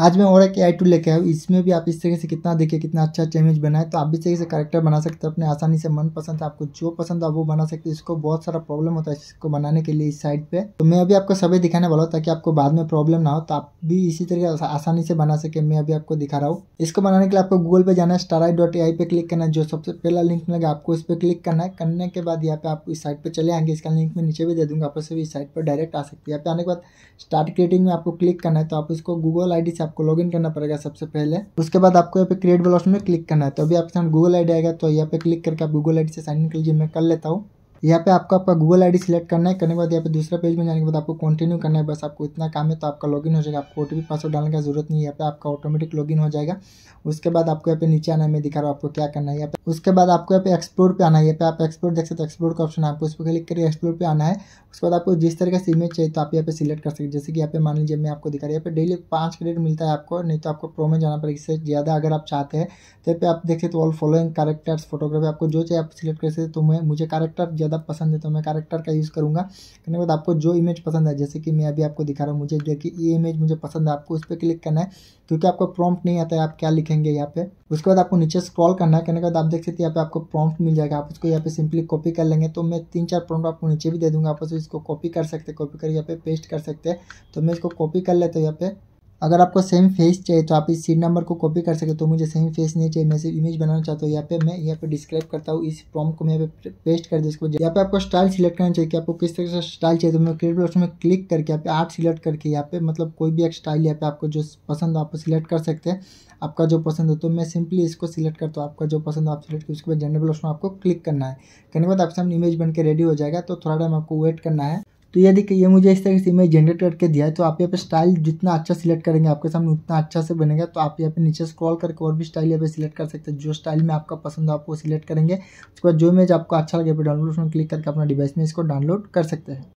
आज मैं और एक ए टू लेके आया हूँ इसमें भी आप इस तरीके से कितना देखिए कितना अच्छा अच्छा इमेज बनाए तो आप इस तरीके से करेक्टर बना सकते हो अपने आसानी से मन पसंद आपको जो पसंद आप वो बना सकते हैं इसको बहुत सारा प्रॉब्लम होता है इसको बनाने के लिए इस साइड पे तो मैं अभी आपको सभी दिखाने वाला हूँ ताकि आपको बाद में प्रॉब्लम ना हो तो आप भी इसी तरीके आसानी से बना सके मैं अभी आपको दिखा रहा हूँ इसको बनाने के लिए आपको गूगल पे जाना है स्टाराई डॉट ए आई पे क्लिक करना है जो सबसे पहला लिंक मिलेगा आपको इस पर क्लिक करना है करने के बाद यहाँ पे आप इस साइड पर चले आएंगे इसका लिंक मैं नीचे भी दे दूंगा आपसे सभी इस साइड पर डायरेक्ट आ सकते हैं यहाँ पे आने के बाद स्टार्ट क्रिएटिंग में आपको क्लिक करना है तो आप इसको गूगल आई से आपको इन करना पड़ेगा सबसे पहले उसके बाद आपको यहाँ पे क्रिएट ब्लॉस में क्लिक करना है तो अभी आपके सामने गूगल आई आएगा तो यहाँ पे क्लिक करके आप गूगल आई से साइन इन कर लीजिए मैं कर लेता हूँ यहाँ पे आपको आपका गूगल आईडी सिलेक्ट करना है करने के बाद यहाँ पे दूसरा पेज में जाने के बाद आपको कंटिन्यू करना है बस आपको इतना काम है तो आपका लॉगिन हो जाएगा आपको ओटीपी पासवर्ड डालने का जरूरत नहीं है यहाँ पे आपका ऑटोमेटिक लॉगिन हो जाएगा उसके बाद आपको यहाँ पे नीचे आना है मैं दिखा रहा हूँ आपको क्या करना है यहाँ पे उसके बाद आपको यहाँ पे एक्सप्लोर पे आना है यहाँ पे आप एक्सप्लोर देख सकते एक्सप्लोर का ऑप्शन है आपको उस पर क्लिक करिए एक्सप्लोर पर आना है उसके बाद आपको जिस तरह का इमेज चाहिए तो आप यहाँ पे सिलेक्ट कर सकते जैसे कि यहाँ पे मान लीजिए मैं आपको दिखा रहा हूँ यहाँ पे डेली पाँच क्रेडिट मिलता है आपको नहीं तो आपको प्रो में जाना पड़ेगा इससे ज़्यादा अगर आप चाहते हैं तो यहाँ पे आप देख सकते हो ऑल फॉलोइंग कैरेक्टर्स फोटोग्राफी आपको जो चाहिए आप सिलेक्ट कर सकते तो मैं मुझे कैरेक्टर ज़्यादा पसंद है तो मैं कैरेक्टर का यूज़ करूँगा करने के बाद आपको जो इमेज पसंद है जैसे कि मैं अभी आपको दिखा रहा हूँ मुझे देखिए ये इमेज मुझे पसंद है आपको उस पर क्लिक करना है क्योंकि आपको प्रॉम्प्ट नहीं आता है आप क्या लिखेंगे यहाँ पे उसके बाद आपको नीचे स्क्रॉल करना है करने के बाद आप देख सकते हैं यहाँ पे आपको प्रॉम्प्ट मिल जाएगा आप उसको यहाँ पे सिंपली कॉपी कर लेंगे तो मैं तीन चार प्रॉम्प्ट आपको नीचे भी दे दूंगा आप उसको कॉपी कर सकते हैं कॉपी कर यहाँ पे पेस्ट कर सकते हैं तो मैं इसको कॉपी कर लेता हूँ यहाँ पे अगर आपको सेम फेस चाहिए तो आप इस सीट नंबर को कॉपी कर सकते हो तो मुझे सेम फेस नहीं चाहिए मैं सिर्फ इमेज बनाना चाहता हूँ यहाँ पे मैं यहाँ पे डिस्क्राइब करता हूँ इस प्रॉम को मैं यहाँ पे पेस्ट कर दिया इसको यहाँ पे आपको स्टाइल सिलेक्ट करना चाहिए कि आपको किस तरह से स्टाइल चाहिए तो मैं क्रिएट ऑप्शन में क्लिक करके यहाँ पे आर्ट सिलेक्ट करके यहाँ पे मतलब कोई भी एक स्टाइल यहाँ पे आपको जो पसंद हो आप सिलेक्ट कर सकते हैं आपका जो पसंद हो तो मैं सिंपली इसको सिलेक्ट करता हूँ आपका जो पसंद हो आप सिलेक्ट कर उसके बाद जनरल ऑप्शन आपको क्लिक करना है करने के बाद आपके सामने इमेज बन के रेडी हो जाएगा तो थोड़ा टाइम आपको वेट करना है तो यदि देखिए ये मुझे इस तरह से इमेज जनरेट करके दिया है तो आप यहाँ पे स्टाइल जितना अच्छा सिलेक्ट करेंगे आपके सामने उतना अच्छा से बनेगा तो आप यहाँ पे नीचे स्क्रॉल करके और भी स्टाइल यहाँ पे सिलेक्ट कर सकते हैं जो स्टाइल में आपका पसंद हो आप वो सिलेक्ट करेंगे उसके बाद जो इमेज आपको अच्छा लगे डाउनलोड क्लिक करके अपना डिवाइस में इसको डाउनलोड कर सकते हैं